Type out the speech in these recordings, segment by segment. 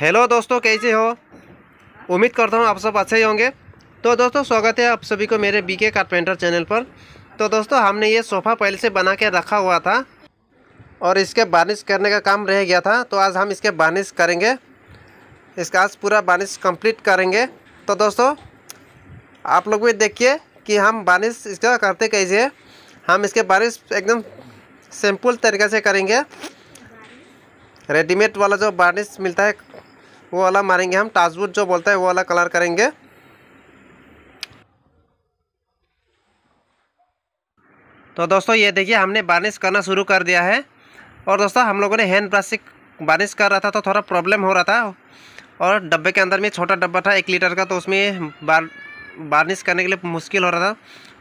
hello दोस्तों कैसे हो उम्मीद करता हूँ आप सब अच्छे ही होंगे तो दोस्तों स्वागत है आप सभी को मेरे बी के कारपेंटर चैनल पर तो दोस्तों हमने ये सोफ़ा पहले से बना के रखा हुआ था और इसके बारिश करने का काम रह गया था तो आज हम इसके बारिश करेंगे इसका आज पूरा बारिश कंप्लीट करेंगे तो दोस्तों आप लोग भी देखिए कि हम बारिश इसका करते कैसे हम इसके बारिश एकदम सिंपल तरीके से करेंगे रेडीमेड वाला जो बारिश मिलता है वो वाला मारेंगे हम टाजवुड जो बोलता है वो वाला कलर करेंगे तो दोस्तों ये देखिए हमने बारिश करना शुरू कर दिया है और दोस्तों हम लोगों ने हैंड ब्रश से बारिश कर रहा था तो थोड़ा प्रॉब्लम हो रहा था और डब्बे के अंदर में छोटा डब्बा था एक लीटर का तो उसमें बार बार्निश करने के लिए मुश्किल हो रहा था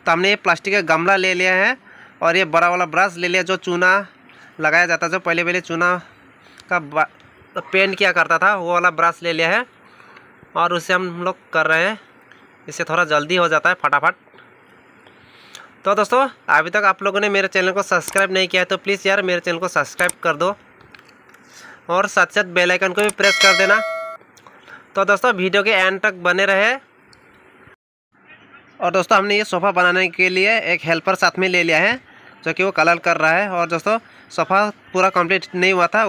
तो हमने ये प्लास्टिक का गमला ले लिया है और ये बड़ा वाला ब्रश ले लिया जो चूना लगाया जाता है जो पहले पहले चूना का पेंट तो किया करता था वो वाला ब्रश ले लिया है और उसे हम लोग कर रहे हैं इससे थोड़ा जल्दी हो जाता है फटाफट तो दोस्तों अभी तक आप लोगों ने मेरे चैनल को सब्सक्राइब नहीं किया है तो प्लीज़ यार मेरे चैनल को सब्सक्राइब कर दो और साथ साथ बेल आइकन को भी प्रेस कर देना तो दोस्तों वीडियो के एंड तक बने रहे और दोस्तों हमने ये सोफ़ा बनाने के लिए एक हेल्पर साथ में ले लिया है जो कि वो कलर कर रहा है और दोस्तों सोफ़ा पूरा कंप्लीट नहीं हुआ था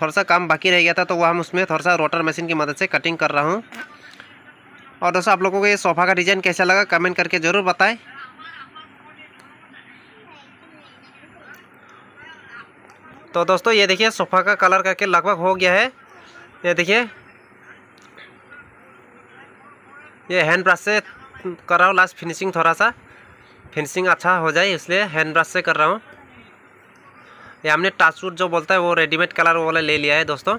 थोड़ा सा काम बाकी रह गया था तो वह हम उसमें थोड़ा सा रोटर मशीन की मदद से कटिंग कर रहा हूँ और दोस्तों आप लोगों को ये सोफ़ा का डिज़ाइन कैसा लगा कमेंट करके ज़रूर बताएं तो दोस्तों ये देखिए सोफ़ा का कलर करके लगभग हो गया है ये देखिए ये हैंड ब्रश से कर रहा हूँ लास्ट फिनिशिंग थोड़ा सा फिनिशिंग अच्छा हो जाए इसलिए हैंड ब्रश से कर रहा हूँ ये हमने टाचूट जो बोलता है वो रेडीमेड कलर वाला ले लिया है दोस्तों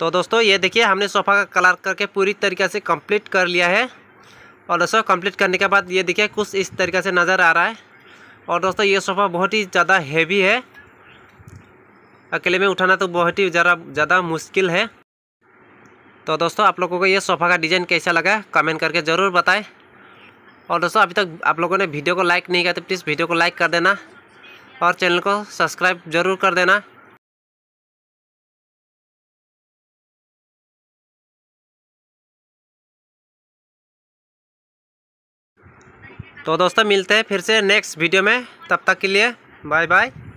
तो दोस्तों ये देखिए हमने सोफ़ा का कलर करके पूरी तरीके से कंप्लीट कर लिया है और दोस्तों कंप्लीट करने के बाद ये देखिए कुछ इस तरीके से नज़र आ रहा है और दोस्तों ये सोफ़ा बहुत ही ज़्यादा हैवी है अकेले में उठाना तो बहुत ही ज़रा ज़्यादा मुश्किल है तो दोस्तों आप लोगों को ये सोफ़ा का डिज़ाइन कैसा लगा कमेंट करके ज़रूर बताएँ और दोस्तों अभी तक आप लोगों ने वीडियो को लाइक नहीं किया तो प्लीज़ वीडियो को लाइक कर देना और चैनल को सब्सक्राइब ज़रूर कर देना तो दोस्तों मिलते हैं फिर से नेक्स्ट वीडियो में तब तक के लिए बाय बाय